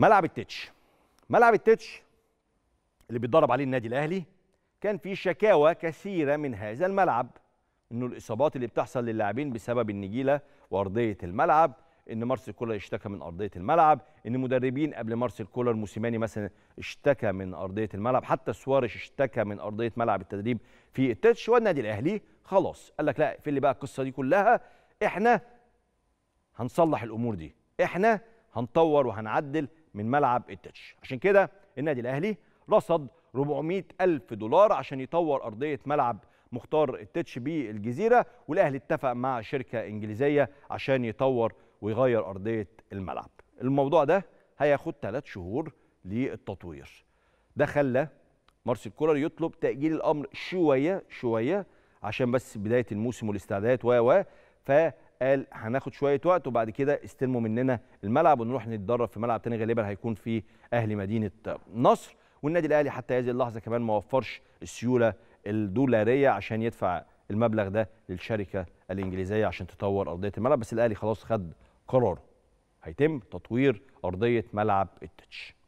ملعب التتش ملعب التتش اللي بيتدرب عليه النادي الاهلي كان في شكاوى كثيره من هذا الملعب انه الاصابات اللي بتحصل للاعبين بسبب النجيله وارضيه الملعب ان مارسيل كولر اشتكى من ارضيه الملعب ان مدربين قبل مارسيل كولر موسيماني مثلا اشتكى من ارضيه الملعب حتى سوارش اشتكى من ارضيه ملعب التدريب في التتش والنادي الاهلي خلاص قال لك لا في اللي بقى القصه دي كلها احنا هنصلح الامور دي احنا هنطور وهنعدل من ملعب التتش عشان كده النادي الاهلي رصد 400 ألف دولار عشان يطور أرضية ملعب مختار التتش بالجزيرة والأهلي اتفق مع شركة إنجليزية عشان يطور ويغير أرضية الملعب الموضوع ده هياخد ثلاث شهور للتطوير ده خلى مارسيل كولر يطلب تأجيل الأمر شوية شوية عشان بس بداية الموسم والاستعدادات و و قال هناخد شويه وقت وبعد كده استلموا مننا الملعب ونروح نتدرب في ملعب تاني غالبا هيكون في اهلي مدينه نصر والنادي الاهلي حتى هذه اللحظه كمان ما وفرش السيوله الدولاريه عشان يدفع المبلغ ده للشركه الانجليزيه عشان تطور ارضيه الملعب بس الاهلي خلاص خد قرار هيتم تطوير ارضيه ملعب التتش